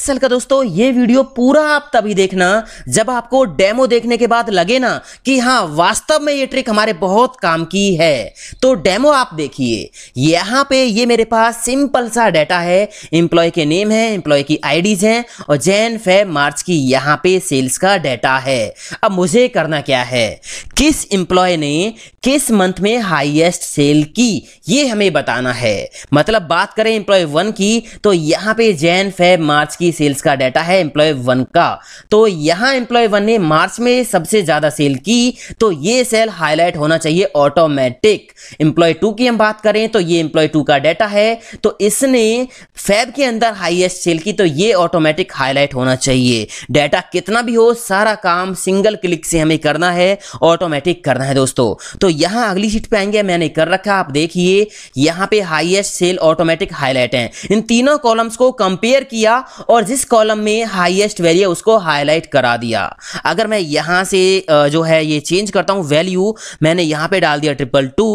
Excel का दोस्तों ये वीडियो पूरा आप तभी देखना जब आपको डेमो देखने के बाद लगे ना कि हाँ वास्तव में ये ट्रिक हमारे बहुत काम की है तो डेमो आप देखिए यहां पे ये मेरे पास सिंपल सा डाटा है एम्प्लॉय के नेम है एम्प्लॉय की आईडीज हैं और जैन फे मार्च की यहां पे सेल्स का डाटा है अब मुझे करना क्या है किस एम्प्लॉय ने किस मंथ में हाइएस्ट सेल की ये हमें बताना है मतलब बात करें एम्प्लॉय वन की तो यहां पर जैन फे मार्च की की सेल्स का डाटा है एम्प्लॉय वन का तो यहां एम्प्लॉय वन ने मार्च में सबसे ज़्यादा सेल की तो ये सेल हाईलाइट होना चाहिए ऑटोमेटिक एम्प्लॉय टू की हम बात करें तो ये एम्प्लॉय टू का डाटा है तो इसने फैब के अंदर हाइएस्ट सेल की तो ये ऑटोमेटिक हाईलाइट होना चाहिए डाटा कितना भी हो सारा काम सिंगल क्लिक से हमें करना है ऑटोमेटिक करना है दोस्तों तो यहां अगली शीट पे आएंगे मैंने कर रखा आप देखिए यहां पे हाईएस्ट सेल ऑटोमेटिक हाईलाइट है इन तीनों कॉलम्स को कंपेयर किया और और जिस कॉलम में हाईएस्ट वैल्यू है उसको हाईलाइट करा दिया अगर मैं यहाँ से जो है ये चेंज करता हूँ वैल्यू मैंने यहाँ पे डाल दिया ट्रिपल टू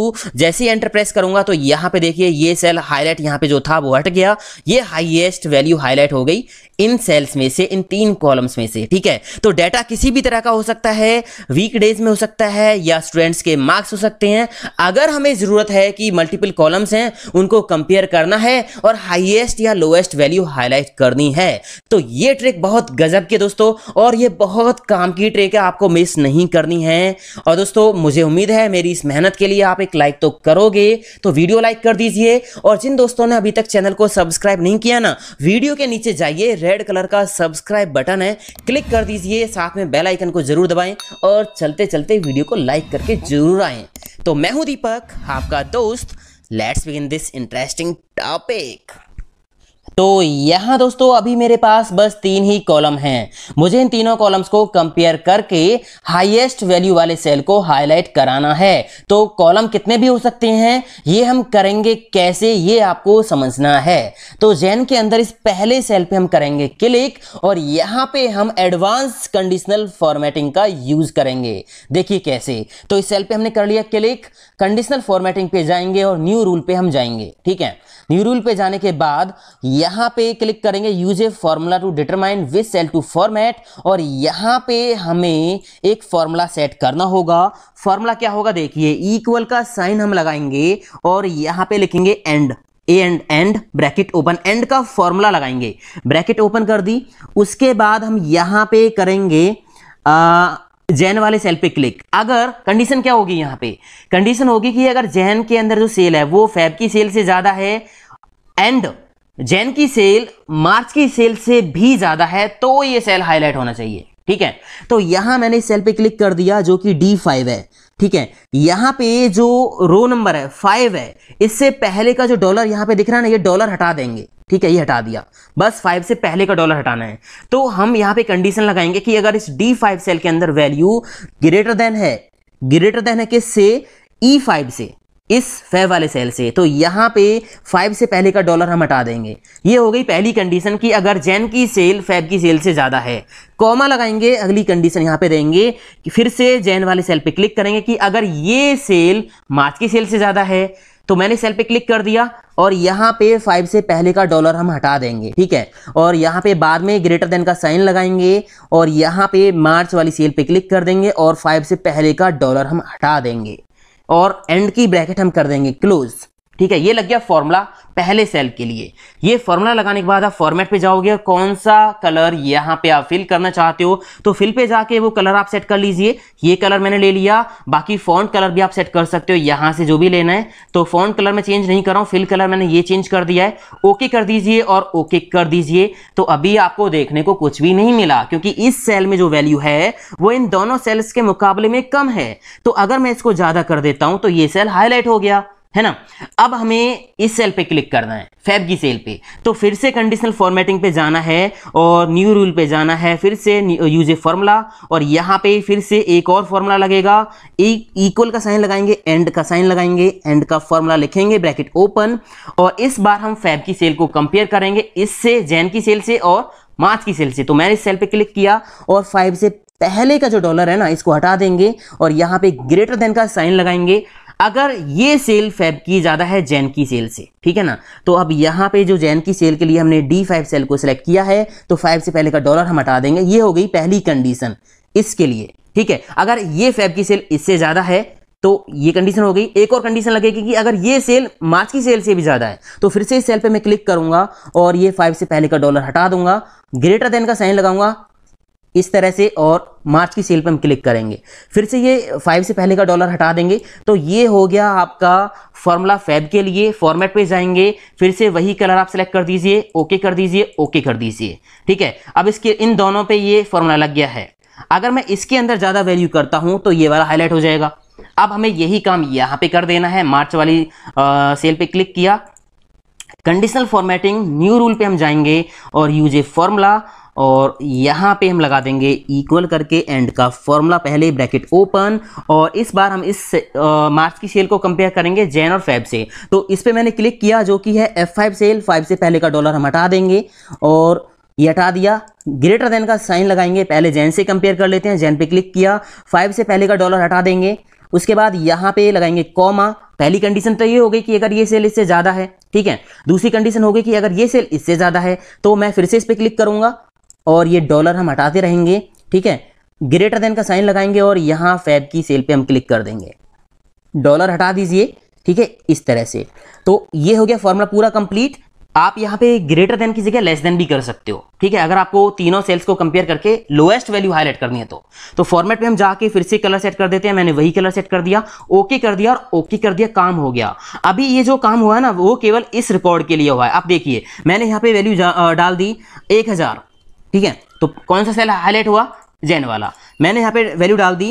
जैसे ही एंटर प्रेस करूँगा तो यहाँ पे देखिए ये सेल हाईलाइट यहाँ पे जो था वो हट गया ये हाईएस्ट वैल्यू हाईलाइट हो गई इन सेल्स में से इन तीन कॉलम्स में से ठीक है तो डाटा किसी भी तरह का हो सकता है वीकडेज में हो सकता है या स्टूडेंट्स के मार्क्स हो सकते हैं अगर हमें ज़रूरत है कि मल्टीपल कॉलम्स हैं उनको कंपेयर करना है और हाईएस्ट या लोएस्ट वैल्यू हाईलाइट करनी है है तो ये ट्रिक बहुत गजब की दोस्तों और ये बहुत काम की ट्रिक है आपको मिस नहीं करनी है और दोस्तों मुझे उम्मीद है मेरी इस मेहनत के लिए आप एक लाइक तो करोगे तो वीडियो लाइक कर दीजिए और जिन दोस्तों ने अभी तक चैनल को सब्सक्राइब नहीं किया ना वीडियो के नीचे जाइए रेड कलर का सब्सक्राइब बटन है क्लिक कर दीजिए साथ में बेल आइकन को जरूर दबाएं और चलते चलते वीडियो को लाइक करके जरूर आए तो मैं हूं दीपक आपका दोस्त let's begin this interesting topic तो यहां दोस्तों अभी मेरे पास बस तीन ही कॉलम हैं मुझे इन तीनों कॉलम्स को कंपेयर करके हाईएस्ट वैल्यू वाले सेल को हाईलाइट कराना है तो कॉलम कितने भी हो सकते हैं ये हम करेंगे कैसे ये आपको समझना है तो जैन के अंदर इस पहले सेल पे हम करेंगे क्लिक और यहां पे हम एडवांस कंडीशनल फॉर्मेटिंग का यूज करेंगे देखिए कैसे तो इस सेल पे हमने कर लिया क्लिक कंडीशनल फॉर्मेटिंग पे जाएंगे और न्यू रूल पे हम जाएंगे ठीक है न्यू रूल पे जाने के बाद यहां पे क्लिक करेंगे use a formula to determine which cell to format और यहां पे हमें एक फॉर्मूला सेट करना होगा फॉर्मूला क्या होगा देखिए इक्वल का साइन हम लगाएंगे और यहां पे लिखेंगे and a and and bracket open and का फॉर्मूला लगाएंगे ब्रैकेट ओपन कर दी उसके बाद हम यहां पे करेंगे आ, जैन वाले सेल पे क्लिक अगर कंडीशन क्या होगी यहां पे कंडीशन होगी कि अगर जैन के अंदर जो सेल है वो फैब की सेल से ज़्यादा है एंड जैन की सेल मार्च की सेल से भी ज्यादा है तो ये सेल हाईलाइट होना चाहिए ठीक है तो यहां मैंने सेल पे क्लिक कर दिया जो कि डी फाइव है ठीक है यहां पे जो रो नंबर है फाइव है इससे पहले का जो डॉलर यहां पे दिख रहा है ना ये डॉलर हटा देंगे ठीक है ये हटा दिया बस फाइव से पहले का डॉलर हटाना है तो हम यहां पे कंडीशन लगाएंगे कि अगर इस डी फाइव सेल के अंदर वैल्यू ग्रेटर देन है ग्रेटर देन है किस e से ई फाइव से इस फे वाले सेल से तो यहाँ पे फाइव से पहले का डॉलर हम हटा देंगे ये हो गई पहली कंडीशन कि अगर जैन की सेल फैब की सेल से ज़्यादा है कॉमा लगाएंगे अगली कंडीशन यहाँ पे देंगे कि फिर से जैन वाले सेल पे क्लिक करेंगे कि अगर ये सेल मार्च की सेल से ज़्यादा है तो मैंने सेल पे क्लिक कर दिया और यहाँ पे फाइव से पहले का डॉलर हम हटा देंगे ठीक है और यहाँ पे बाद में ग्रेटर देन का साइन लगाएंगे और यहाँ पे मार्च वाली सेल पे क्लिक कर देंगे और फाइव से पहले का डॉलर हम हटा देंगे और एंड की ब्रैकेट हम कर देंगे क्लोज ठीक है ये लग गया फॉर्मूला पहले सेल के लिए ये फॉर्मूला लगाने के बाद आप फॉर्मेट पे जाओगे कौन सा कलर यहाँ पे आप फिल करना चाहते हो तो फिल पे जाके वो कलर आप सेट कर लीजिए ये कलर मैंने ले लिया बाकी फॉन्ट कलर भी आप सेट कर सकते हो यहाँ से जो भी लेना है तो फॉन्ट कलर मैं चेंज नहीं कर रहा हूँ फिल कलर मैंने ये चेंज कर दिया है ओके कर दीजिए और ओके कर दीजिए तो अभी आपको देखने को कुछ भी नहीं मिला क्योंकि इस सेल में जो वैल्यू है वो इन दोनों सेल्स के मुकाबले में कम है तो अगर मैं इसको ज़्यादा कर देता हूँ तो ये सेल हाईलाइट हो गया है ना अब हमें इस सेल पे क्लिक करना है फैब की सेल पे तो फिर से कंडीशनल फॉर्मेटिंग पे जाना है और न्यू रूल पे जाना है फिर से यूज ए फॉर्मूला और यहाँ पे फिर से एक और फॉर्मूला लगेगा एक इक्वल का साइन लगाएंगे एंड का साइन लगाएंगे एंड का फॉर्मूला लिखेंगे ब्रैकेट ओपन और इस बार हम फैब की सेल को कंपेयर करेंगे इससे जैन की सेल से और मार्च की सेल से तो मैंने इस सेल पर क्लिक किया और फाइव से पहले का जो डॉलर है ना इसको हटा देंगे और यहाँ पे ग्रेटर देन का साइन लगाएंगे अगर ये सेल फैब की ज़्यादा है जैन की सेल से ठीक है ना तो अब यहाँ पे जो जैन की सेल के लिए हमने डी फाइव सेल को सिलेक्ट किया है तो फाइव से पहले का डॉलर हम हटा देंगे ये हो गई पहली कंडीशन इसके लिए ठीक है अगर ये फैब की सेल इससे ज़्यादा है तो ये कंडीशन हो गई एक और कंडीशन लगेगी कि अगर ये सेल मार्च की सेल से भी ज़्यादा है तो फिर से इस सेल पे मैं क्लिक करूंगा और ये फाइव से पहले का डॉलर हटा दूंगा ग्रेटर देन का साइन लगाऊंगा इस तरह से और मार्च की सेल पर हम क्लिक करेंगे फिर से ये फाइव से पहले का डॉलर हटा देंगे तो ये हो गया आपका फॉर्मूला फैब के लिए फॉर्मेट पे जाएंगे फिर से वही कलर आप सेलेक्ट कर दीजिए ओके कर दीजिए ओके कर दीजिए ठीक है अब इसके इन दोनों पे ये फॉर्मूला लग गया है अगर मैं इसके अंदर ज़्यादा वैल्यू करता हूँ तो ये वाला हाईलाइट हो जाएगा अब हमें यही काम यहाँ पर कर देना है मार्च वाली आ, सेल पर क्लिक किया कंडीशनल फॉर्मेटिंग न्यू रूल पर हम जाएंगे और यूज ए फॉर्मूला और यहाँ पे हम लगा देंगे इक्वल करके एंड का फॉर्मूला पहले ब्रैकेट ओपन और इस बार हम इस मार्च की सेल को कंपेयर करेंगे जैन और फैब से तो इस पर मैंने क्लिक किया जो कि है एफ फाइव सेल फाइव से पहले का डॉलर हम हटा देंगे और ये हटा दिया ग्रेटर देन का साइन लगाएंगे पहले जैन से कंपेयर कर लेते हैं जैन पे क्लिक किया फाइव से पहले का डॉलर हटा देंगे उसके बाद यहाँ पे लगाएंगे कॉमा पहली कंडीशन तो ये होगी कि अगर ये सेल इससे ज़्यादा है ठीक है दूसरी कंडीशन होगी कि अगर ये सेल इससे ज़्यादा है तो मैं फिर से इस पर क्लिक करूँगा और ये डॉलर हम हटाते रहेंगे ठीक है ग्रेटर देन का साइन लगाएंगे और यहाँ फैब की सेल पे हम क्लिक कर देंगे डॉलर हटा दीजिए ठीक है इस तरह से तो ये हो गया फॉर्मूला पूरा कंप्लीट आप यहाँ पे ग्रेटर देन की जगह लेस देन भी कर सकते हो ठीक है अगर आपको तीनों सेल्स को कंपेयर करके लोएस्ट वैल्यू हाईलाइट करनी है तो तो फॉर्मेट पे हम जाके फिर से कलर सेट कर देते हैं मैंने वही कलर सेट कर दिया ओके कर दिया और ओके कर दिया काम हो गया अभी ये जो काम हुआ है ना वो केवल इस रिकॉर्ड के लिए हुआ है आप देखिए मैंने यहाँ पे वैल्यू डाल दी एक हजार ठीक है तो कौन सा सेल हाईलाइट हुआ जैन वाला मैंने यहाँ पे वैल्यू डाल दी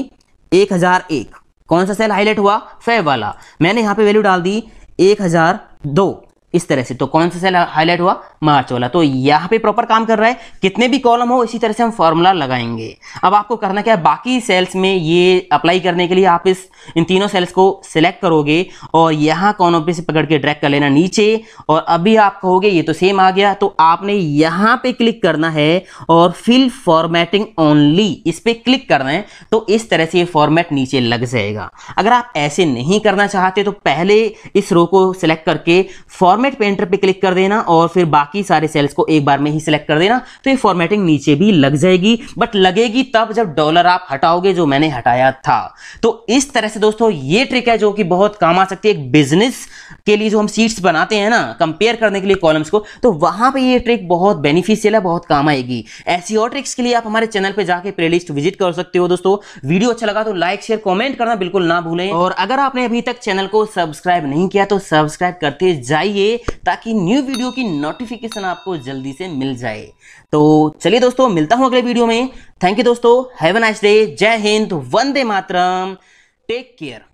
एक हज़ार एक कौन सा सेल हाईलाइट हुआ फेब वाला मैंने यहाँ पे वैल्यू डाल दी एक हज़ार दो इस तरह से तो कौन सा सेल हाईलाइट हुआ मार्च वाला तो यहाँ पे प्रॉपर काम कर रहा है कितने भी कॉलम हो इसी तरह से हम फॉर्मूला लगाएंगे अब आपको करना क्या है बाकी सेल्स में ये अप्लाई करने के लिए आप इस इन तीनों सेल्स को सिलेक्ट करोगे और यहाँ कॉर्नर पे से पकड़ के ड्रैग कर लेना नीचे और अभी आप कहोगे ये तो सेम आ गया तो आपने यहाँ पर क्लिक करना है और फिल फॉर्मेटिंग ओनली इस पर क्लिक करना है तो इस तरह से ये फॉर्मेट नीचे लग जाएगा अगर आप ऐसे नहीं करना चाहते तो पहले इस रो को सिलेक्ट करके फॉर्मेट फॉर्मेट पेंटर पे क्लिक कर देना और फिर बाकी सारे सेल्स को एक बार में ही सिलेक्ट कर देना तो ये फॉर्मेटिंग नीचे भी लग जाएगी बट लगेगी तब जब डॉलर आप हटाओगे जो मैंने हटाया था तो इस तरह से दोस्तों ये ट्रिक है जो कि बहुत काम आ सकती है एक बिजनेस के लिए जो हम सीट्स बनाते हैं ना कंपेयर करने के लिए कॉलम्स को तो वहां पे ये ट्रिक बहुत बेनिफिशियल है बहुत काम आएगी ऐसी और ट्रिक्स के लिए आप हमारे चैनल पे जाके प्ले लिस्ट विजिट कर सकते हो दोस्तों वीडियो अच्छा लगा तो लाइक शेयर कॉमेंट करना बिल्कुल ना भूलें और अगर आपने अभी तक चैनल को सब्सक्राइब नहीं किया तो सब्सक्राइब करते जाइए ताकि न्यू वीडियो की नोटिफिकेशन आपको जल्दी से मिल जाए तो चलिए दोस्तों मिलता हूं अगले वीडियो में थैंक यू दोस्तों हैव अ नाइस डे जय हिंद वंदे मातरम टेक केयर